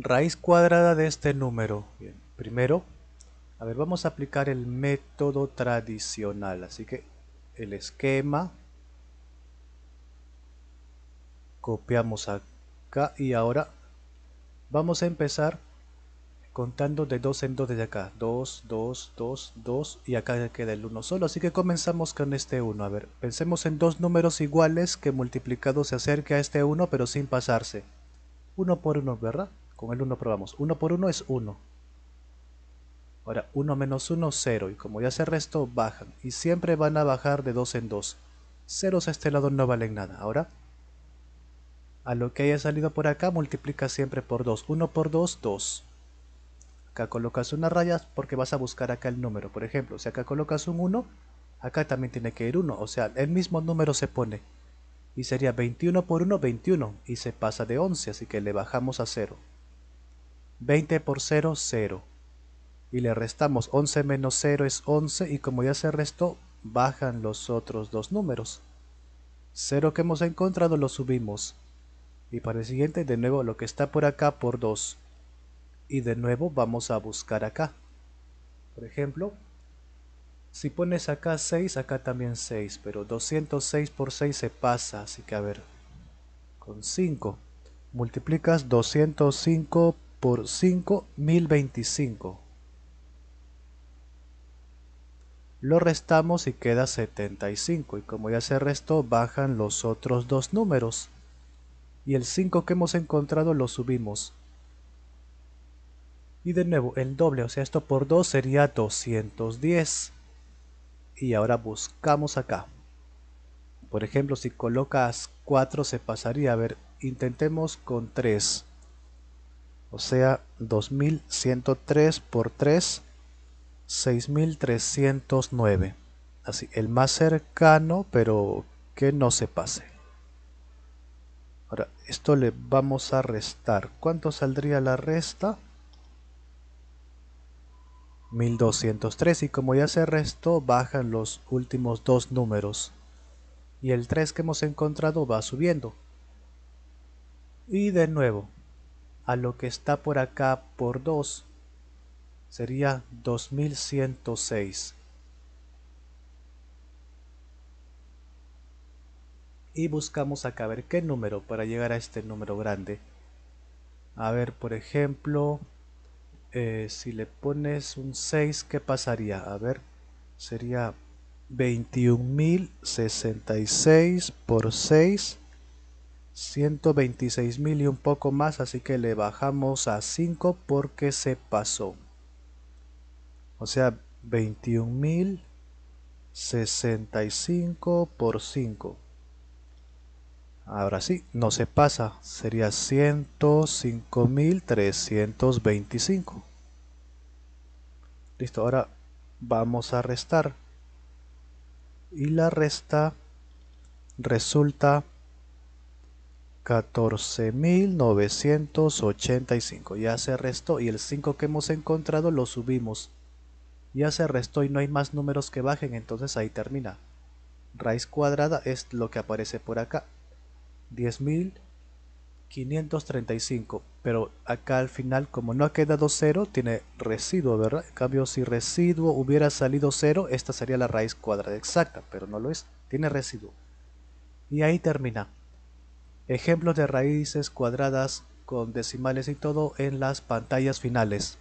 Raíz cuadrada de este número. Bien, primero, a ver, vamos a aplicar el método tradicional. Así que el esquema. Copiamos acá y ahora vamos a empezar contando de 2 en 2 desde acá. 2, 2, 2, 2 y acá queda el 1 solo. Así que comenzamos con este 1. A ver, pensemos en dos números iguales que multiplicado se acerque a este 1 pero sin pasarse. 1 por 1, ¿verdad? Con el 1 probamos. 1 por 1 es 1. Ahora 1 menos 1, 0. Y como ya se restó, bajan. Y siempre van a bajar de 2 en 2. Ceros a este lado no valen nada. Ahora, a lo que haya salido por acá, multiplica siempre por 2. 1 por 2, 2. Acá colocas unas raya porque vas a buscar acá el número. Por ejemplo, si acá colocas un 1, acá también tiene que ir 1. O sea, el mismo número se pone. Y sería 21 por 1, 21. Y se pasa de 11, así que le bajamos a 0. 20 por 0, 0. Y le restamos 11 menos 0 es 11 y como ya se restó, bajan los otros dos números. 0 que hemos encontrado lo subimos. Y para el siguiente de nuevo lo que está por acá por 2. Y de nuevo vamos a buscar acá. Por ejemplo, si pones acá 6, acá también 6, pero 206 por 6 se pasa, así que a ver, con 5. Multiplicas 205 por por 5.025. Lo restamos y queda 75 y como ya se restó bajan los otros dos números y el 5 que hemos encontrado lo subimos. Y de nuevo el doble, o sea esto por 2 sería 210. Y ahora buscamos acá. Por ejemplo, si colocas 4 se pasaría. A ver, intentemos con 3 o sea 2103 por 3 6309 así el más cercano pero que no se pase ahora esto le vamos a restar cuánto saldría la resta 1203 y como ya se restó bajan los últimos dos números y el 3 que hemos encontrado va subiendo y de nuevo a lo que está por acá por 2 sería 2106. Y buscamos acá a ver qué número para llegar a este número grande. A ver, por ejemplo, eh, si le pones un 6, ¿qué pasaría? A ver, sería 21.066 por 6 126 mil y un poco más, así que le bajamos a 5 porque se pasó. O sea, 21 mil 65 por 5. Ahora sí, no se pasa, sería 105.325. Listo, ahora vamos a restar. Y la resta resulta 14.985. Ya se restó y el 5 que hemos encontrado lo subimos. Ya se restó y no hay más números que bajen, entonces ahí termina. Raíz cuadrada es lo que aparece por acá. 10.535. Pero acá al final, como no ha quedado 0, tiene residuo, ¿verdad? En cambio, si residuo hubiera salido 0, esta sería la raíz cuadrada exacta, pero no lo es. Tiene residuo. Y ahí termina ejemplos de raíces cuadradas con decimales y todo en las pantallas finales.